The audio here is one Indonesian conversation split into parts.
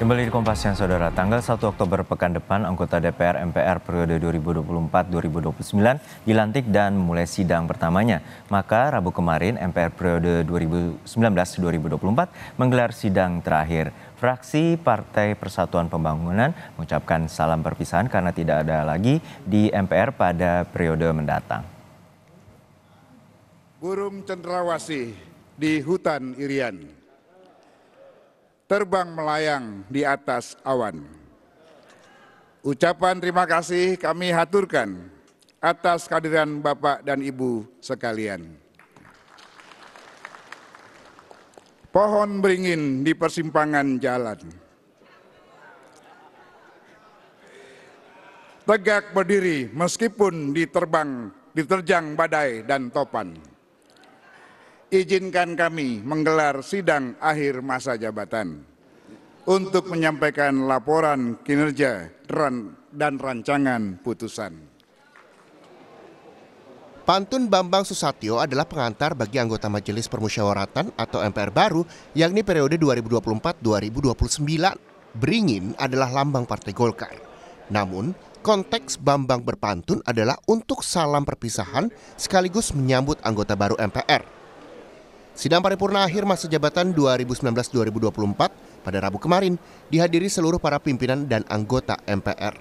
Kembali di Kompas yang Saudara, tanggal 1 Oktober pekan depan anggota DPR MPR periode 2024-2029 dilantik dan mulai sidang pertamanya. Maka Rabu kemarin MPR periode 2019-2024 menggelar sidang terakhir. Fraksi Partai Persatuan Pembangunan mengucapkan salam perpisahan karena tidak ada lagi di MPR pada periode mendatang. Burung cendrawasih di hutan Irian terbang melayang di atas awan. Ucapan terima kasih kami haturkan atas kehadiran Bapak dan Ibu sekalian. Pohon beringin di persimpangan jalan. Tegak berdiri meskipun diterbang, diterjang badai dan topan izinkan kami menggelar sidang akhir masa jabatan untuk menyampaikan laporan kinerja dan rancangan putusan. Pantun Bambang Susatyo adalah pengantar bagi anggota Majelis Permusyawaratan atau MPR baru, yakni periode 2024-2029. Beringin adalah lambang Partai Golkar. Namun, konteks Bambang berpantun adalah untuk salam perpisahan sekaligus menyambut anggota baru MPR. Sidang paripurna akhir masa jabatan 2019-2024 pada Rabu kemarin dihadiri seluruh para pimpinan dan anggota MPR.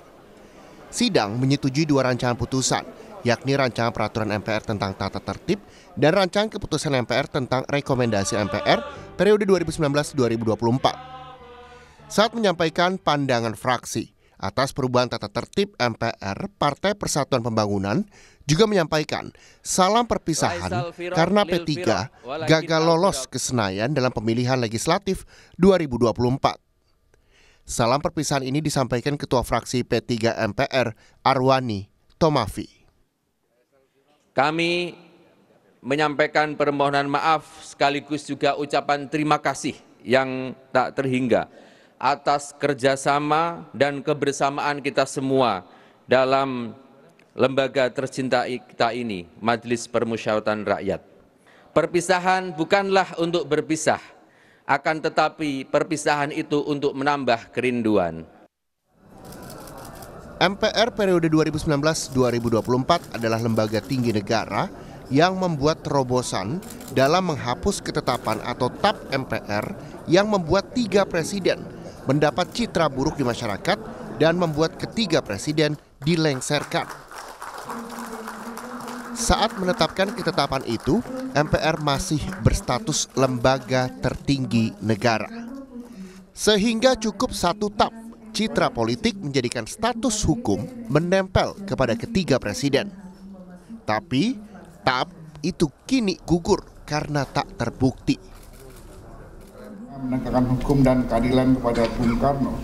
Sidang menyetujui dua rancangan putusan, yakni rancangan peraturan MPR tentang tata tertib dan rancangan keputusan MPR tentang rekomendasi MPR periode 2019-2024. Saat menyampaikan pandangan fraksi, atas perubahan tata tertib MPR, Partai Persatuan Pembangunan juga menyampaikan salam perpisahan karena P3 gagal lolos ke Senayan dalam pemilihan legislatif 2024. Salam perpisahan ini disampaikan Ketua Fraksi P3 MPR Arwani Tomafi. Kami menyampaikan permohonan maaf sekaligus juga ucapan terima kasih yang tak terhingga atas kerjasama dan kebersamaan kita semua dalam lembaga tercinta kita ini, Majelis Permusyawaratan Rakyat. Perpisahan bukanlah untuk berpisah, akan tetapi perpisahan itu untuk menambah kerinduan. MPR periode 2019-2024 adalah lembaga tinggi negara yang membuat terobosan dalam menghapus ketetapan atau TAP MPR yang membuat tiga presiden mendapat citra buruk di masyarakat dan membuat ketiga presiden dilengserkan. Saat menetapkan ketetapan itu, MPR masih berstatus lembaga tertinggi negara. Sehingga cukup satu tap, citra politik menjadikan status hukum menempel kepada ketiga presiden. Tapi, tap itu kini gugur karena tak terbukti menegakkan hukum dan keadilan kepada Bung Karno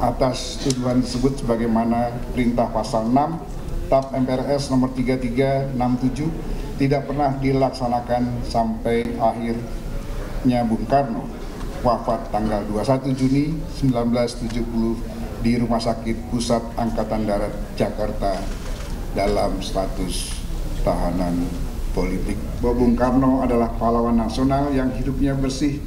atas tuduhan tersebut sebagaimana perintah pasal 6 TAP MPRS nomor 3367 tidak pernah dilaksanakan sampai akhirnya Bung Karno wafat tanggal 21 Juni 1970 di Rumah Sakit Pusat Angkatan Darat Jakarta dalam status tahanan politik. Bung Karno adalah pahlawan nasional yang hidupnya bersih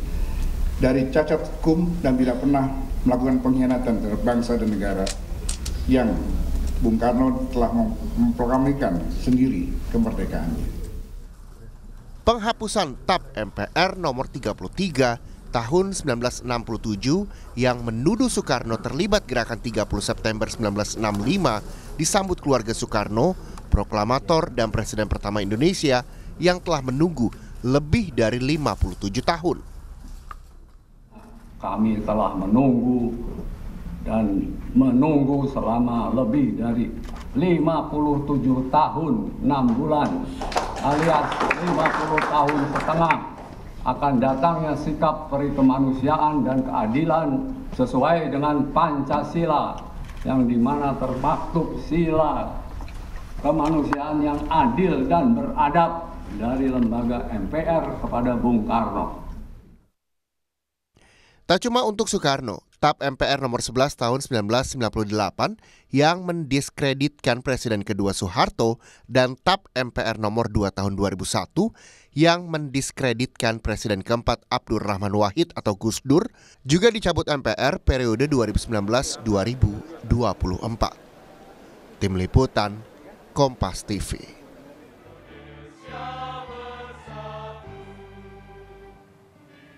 dari cacat hukum dan tidak pernah melakukan pengkhianatan terhadap bangsa dan negara yang Bung Karno telah memproklamirkan sendiri kemerdekaannya. Penghapusan TAP MPR nomor 33 tahun 1967 yang menuduh Soekarno terlibat gerakan 30 September 1965 disambut keluarga Soekarno, proklamator dan presiden pertama Indonesia yang telah menunggu lebih dari 57 tahun kami telah menunggu dan menunggu selama lebih dari 57 tahun 6 bulan alias 50 tahun setengah akan datangnya sikap peri dan keadilan sesuai dengan Pancasila yang dimana termaktub sila kemanusiaan yang adil dan beradab dari lembaga MPR kepada Bung Karno. Tak cuma untuk Soekarno, TAP MPR nomor 11 tahun 1998 yang mendiskreditkan Presiden kedua Soeharto dan TAP MPR nomor 2 tahun 2001 yang mendiskreditkan Presiden keempat Abdurrahman Wahid atau Gus Dur juga dicabut MPR periode 2019-2024. Tim Liputan, Kompas TV.